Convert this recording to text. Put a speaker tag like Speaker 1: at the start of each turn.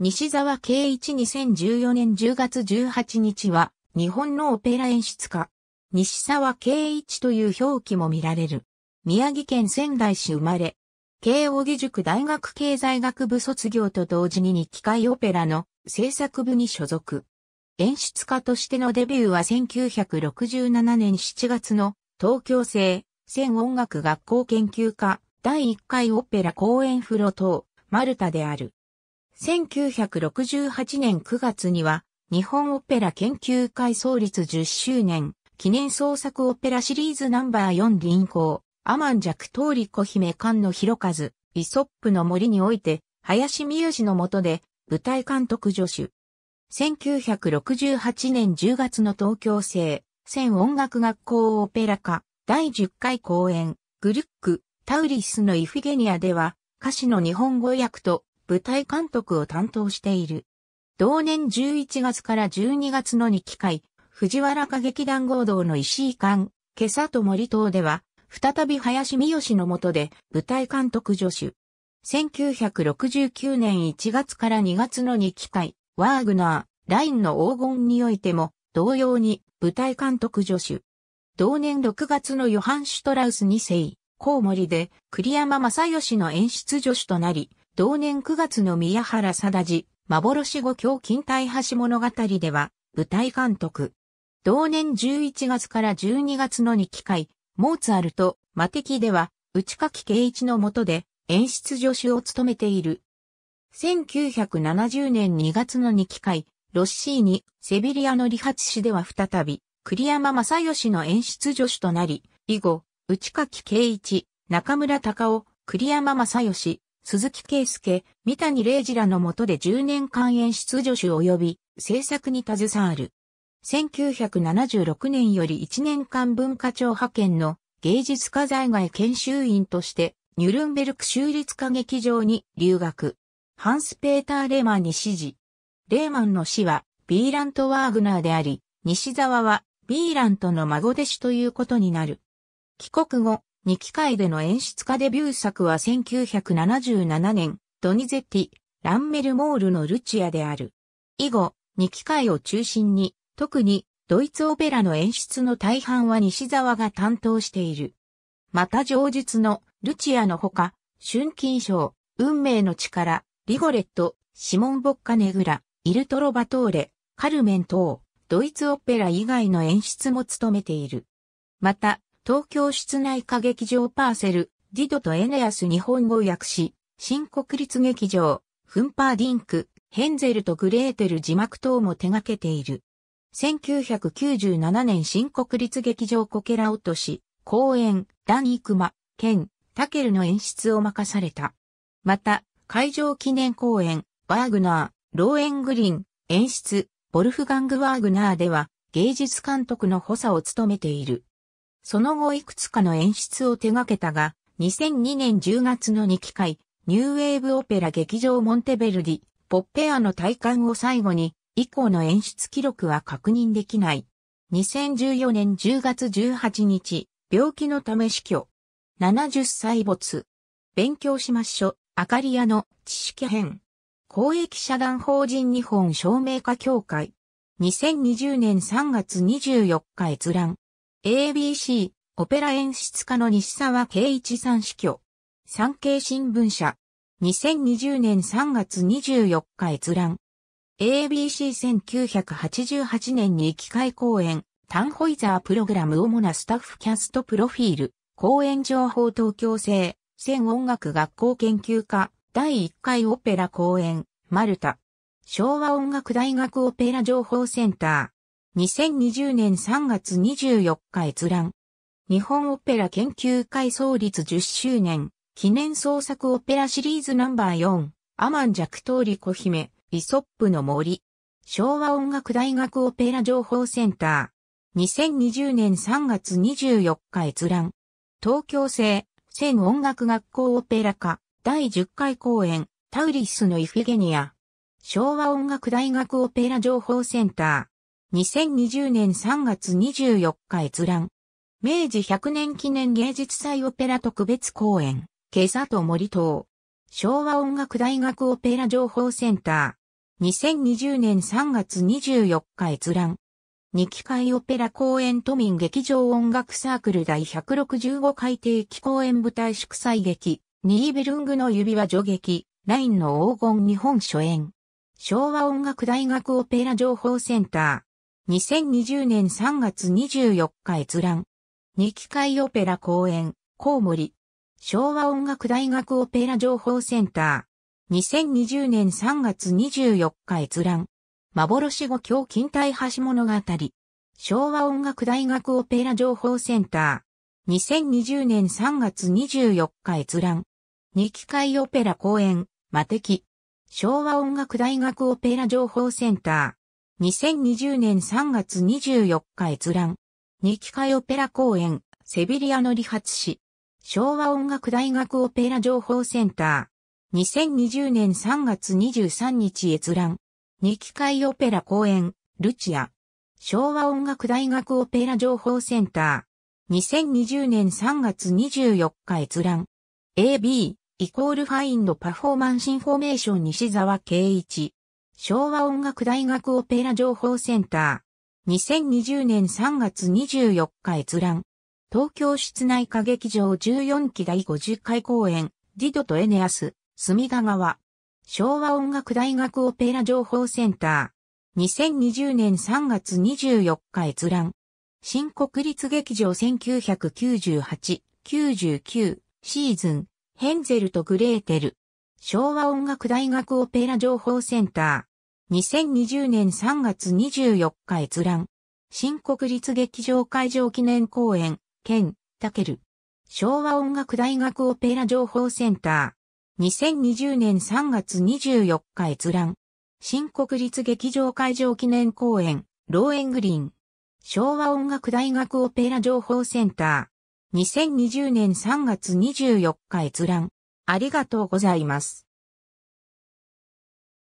Speaker 1: 西沢圭一2014年10月18日は、日本のオペラ演出家。西沢圭一という表記も見られる。宮城県仙台市生まれ。慶應義塾大学経済学部卒業と同時に日機械オペラの制作部に所属。演出家としてのデビューは1967年7月の東京製仙音楽学校研究科第1回オペラ公演風呂等マルタである。1968年9月には、日本オペラ研究会創立10周年、記念創作オペラシリーズナンバー4輪行、アマンジャクトーリコ姫菅野カ和、イソップの森において、林美由氏の下で、舞台監督助手。1968年10月の東京生、千音楽学校オペラ科、第10回公演、グルック、タウリスのイフィゲニアでは、歌詞の日本語訳と舞台監督を担当している。同年11月から12月の2機会、藤原歌劇団合同の石井館、今朝と森島では、再び林美義の下で舞台監督助手。1969年1月から2月の2機会、ワーグナー、ラインの黄金においても、同様に舞台監督助手。同年6月のヨハン・シュトラウス2世、コウモリで栗山正義の演出助手となり、同年9月の宮原貞治、幻五教近代橋物語では、舞台監督。同年11月から12月の2機会、モーツァルト、魔敵では、内垣圭一の下で、演出助手を務めている。1970年2月の2機会、ロッシーニ、セビリアの理髪師では再び、栗山正義の演出助手となり、以後、内垣圭一、中村隆夫、栗山正義、鈴木圭介、三谷玲二らの下で10年間演出助手及び制作に携わる。1976年より1年間文化庁派遣の芸術家在外研修員としてニュルンベルク州立歌劇場に留学。ハンス・ペーター・レーマンに指示。レーマンの死はビーラント・ワーグナーであり、西沢はビーラントの孫弟子ということになる。帰国後、2機会での演出家デビュー作は1977年、ドニゼッティ、ランメルモールのルチアである。以後、2機会を中心に、特にドイツオペラの演出の大半は西沢が担当している。また上述のルチアのほか、春金賞、運命の力、リゴレット、シモン・ボッカネグラ、イルトロバトーレ、カルメン等、ドイツオペラ以外の演出も務めている。また、東京室内歌劇場パーセル、ディドとエネアス日本語訳し、新国立劇場、フンパーディンク、ヘンゼルとグレーテル字幕等も手掛けている。1997年新国立劇場コケラ落とし、公演、ダニークマ、ケン、タケルの演出を任された。また、会場記念公演、ワーグナー、ローエングリン、演出、ボルフガング・ワーグナーでは、芸術監督の補佐を務めている。その後いくつかの演出を手掛けたが、2002年10月の2機会、ニューウェーブオペラ劇場モンテベルディ、ポッペアの体感を最後に、以降の演出記録は確認できない。2014年10月18日、病気のため死去。70歳没。勉強しましょ。アカリアの知識編。公益社団法人日本証明家協会。2020年3月24日閲覧。ABC、オペラ演出家の西沢圭一さん死去。産経新聞社。2020年3月24日閲覧。ABC1988 年に機械公演、タンホイザープログラム主なスタッフキャストプロフィール、公演情報東京製、専音楽学校研究科、第1回オペラ公演、マルタ。昭和音楽大学オペラ情報センター。2020年3月24日閲覧。日本オペラ研究会創立10周年記念創作オペラシリーズナンバー4アマンジャクーリ、コヒ姫イソップの森昭和音楽大学オペラ情報センター2020年3月24日閲覧東京製千音楽学校オペラ科第10回公演タウリスのイフィゲニア昭和音楽大学オペラ情報センター2020年3月24日閲覧。明治100年記念芸術祭オペラ特別公演、今朝と森島。昭和音楽大学オペラ情報センター。2020年3月24日閲覧。二機会オペラ公演都民劇場音楽サークル第165回定期公演舞台祝祭劇、ニーベルングの指輪助劇、ラインの黄金日本初演。昭和音楽大学オペラ情報センター。2020年3月24日閲覧。日機会オペラ公演、コウモリ。昭和音楽大学オペラ情報センター。2020年3月24日閲覧。幻語教近代橋物語。昭和音楽大学オペラ情報センター。2020年3月24日閲覧。日機会オペラ公演、魔敵。昭和音楽大学オペラ情報センター。2020年3月24日閲覧。二機会オペラ公演、セビリアの理髪師。昭和音楽大学オペラ情報センター。2020年3月23日閲覧。二機会オペラ公演、ルチア。昭和音楽大学オペラ情報センター。2020年3月24日閲覧。AB、イコールファインドパフォーマンスインフォメーション西沢圭一。昭和音楽大学オペラ情報センター。2020年3月24日閲覧。東京室内歌劇場14期第50回公演、ディドとエネアス、隅田川。昭和音楽大学オペラ情報センター。2020年3月24日閲覧。新国立劇場1998、99シーズン、ヘンゼルとグレーテル。昭和音楽大学オペラ情報センター。2020年3月24日閲覧。新国立劇場会場記念公演、ン・タケル。昭和音楽大学オペラ情報センター。2020年3月24日閲覧。新国立劇場会場記念公演、ローエングリーン。昭和音楽大学オペラ情報センター。2020年3月24日閲覧。ありがとうございます。